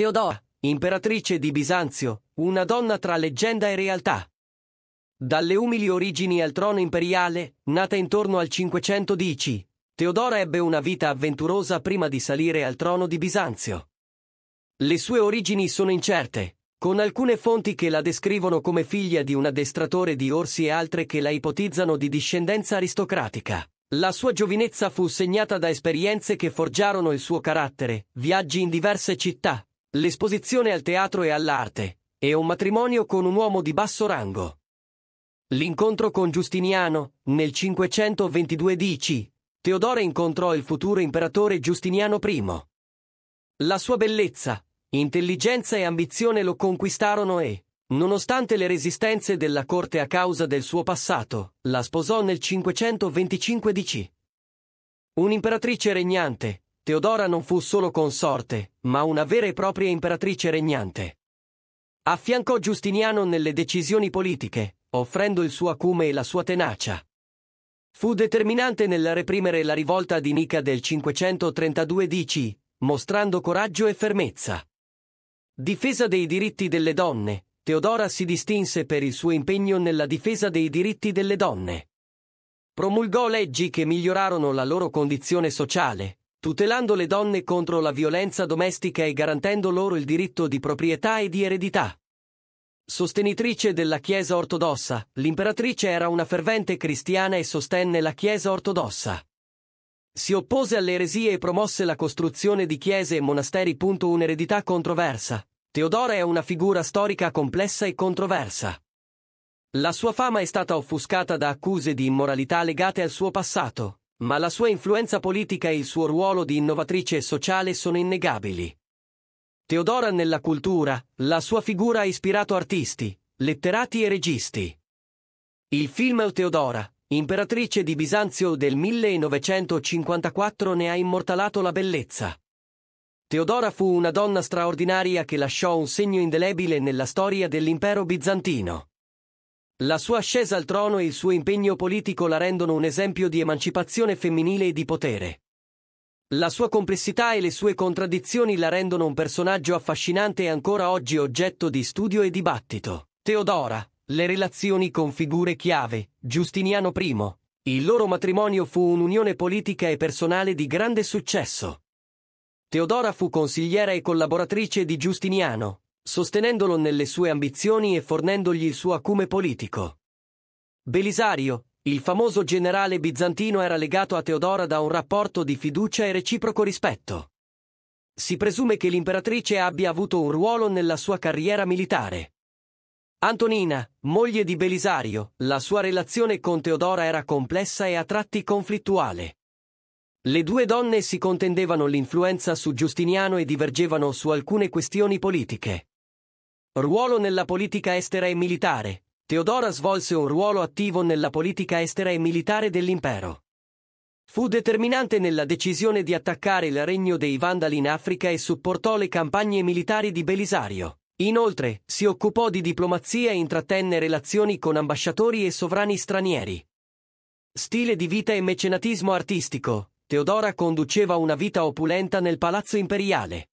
Teodora, imperatrice di Bisanzio, una donna tra leggenda e realtà. Dalle umili origini al trono imperiale, nata intorno al 510, Teodora ebbe una vita avventurosa prima di salire al trono di Bisanzio. Le sue origini sono incerte, con alcune fonti che la descrivono come figlia di un addestratore di orsi e altre che la ipotizzano di discendenza aristocratica. La sua giovinezza fu segnata da esperienze che forgiarono il suo carattere, viaggi in diverse città, l'esposizione al teatro e all'arte, e un matrimonio con un uomo di basso rango. L'incontro con Giustiniano, nel 522 DC, Teodora incontrò il futuro imperatore Giustiniano I. La sua bellezza, intelligenza e ambizione lo conquistarono e, nonostante le resistenze della corte a causa del suo passato, la sposò nel 525 DC. Un'imperatrice regnante, Teodora non fu solo consorte, ma una vera e propria imperatrice regnante. Affiancò Giustiniano nelle decisioni politiche, offrendo il suo acume e la sua tenacia. Fu determinante nel reprimere la rivolta di Nica del 532 DC, mostrando coraggio e fermezza. Difesa dei diritti delle donne, Teodora si distinse per il suo impegno nella difesa dei diritti delle donne. Promulgò leggi che migliorarono la loro condizione sociale, tutelando le donne contro la violenza domestica e garantendo loro il diritto di proprietà e di eredità. Sostenitrice della Chiesa ortodossa, l'imperatrice era una fervente cristiana e sostenne la Chiesa ortodossa. Si oppose alle eresie e promosse la costruzione di chiese e monasteri. Un'eredità controversa. Teodora è una figura storica complessa e controversa. La sua fama è stata offuscata da accuse di immoralità legate al suo passato, ma la sua influenza politica e il suo ruolo di innovatrice sociale sono innegabili. Teodora nella cultura, la sua figura ha ispirato artisti, letterati e registi. Il film Teodora, imperatrice di Bisanzio del 1954 ne ha immortalato la bellezza. Teodora fu una donna straordinaria che lasciò un segno indelebile nella storia dell'impero bizantino. La sua ascesa al trono e il suo impegno politico la rendono un esempio di emancipazione femminile e di potere. La sua complessità e le sue contraddizioni la rendono un personaggio affascinante e ancora oggi oggetto di studio e dibattito. Teodora, le relazioni con figure chiave, Giustiniano I. Il loro matrimonio fu un'unione politica e personale di grande successo. Teodora fu consigliera e collaboratrice di Giustiniano, sostenendolo nelle sue ambizioni e fornendogli il suo acume politico. Belisario, il famoso generale bizantino era legato a Teodora da un rapporto di fiducia e reciproco rispetto. Si presume che l'imperatrice abbia avuto un ruolo nella sua carriera militare. Antonina, moglie di Belisario, la sua relazione con Teodora era complessa e a tratti conflittuale. Le due donne si contendevano l'influenza su Giustiniano e divergevano su alcune questioni politiche. Ruolo nella politica estera e militare. Teodora svolse un ruolo attivo nella politica estera e militare dell'impero. Fu determinante nella decisione di attaccare il regno dei Vandali in Africa e supportò le campagne militari di Belisario. Inoltre, si occupò di diplomazia e intrattenne relazioni con ambasciatori e sovrani stranieri. Stile di vita e mecenatismo artistico. Teodora conduceva una vita opulenta nel palazzo imperiale.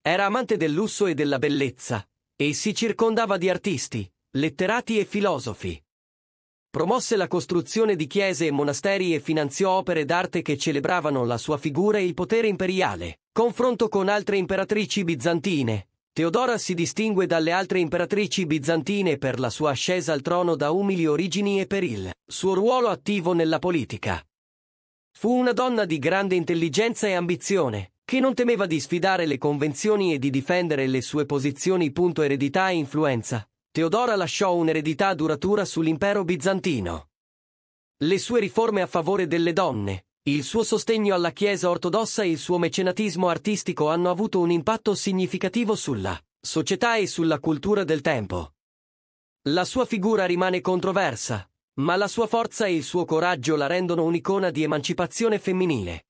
Era amante del lusso e della bellezza, e si circondava di artisti, letterati e filosofi. Promosse la costruzione di chiese e monasteri e finanziò opere d'arte che celebravano la sua figura e il potere imperiale. Confronto con altre imperatrici bizantine, Teodora si distingue dalle altre imperatrici bizantine per la sua ascesa al trono da umili origini e per il suo ruolo attivo nella politica. Fu una donna di grande intelligenza e ambizione, che non temeva di sfidare le convenzioni e di difendere le sue posizioni. Eredità e influenza. Teodora lasciò un'eredità duratura sull'impero bizantino. Le sue riforme a favore delle donne, il suo sostegno alla Chiesa ortodossa e il suo mecenatismo artistico hanno avuto un impatto significativo sulla società e sulla cultura del tempo. La sua figura rimane controversa, ma la sua forza e il suo coraggio la rendono un'icona di emancipazione femminile.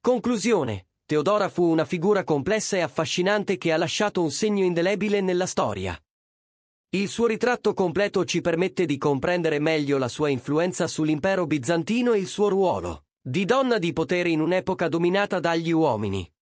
Conclusione Teodora fu una figura complessa e affascinante che ha lasciato un segno indelebile nella storia. Il suo ritratto completo ci permette di comprendere meglio la sua influenza sull'impero bizantino e il suo ruolo di donna di potere in un'epoca dominata dagli uomini.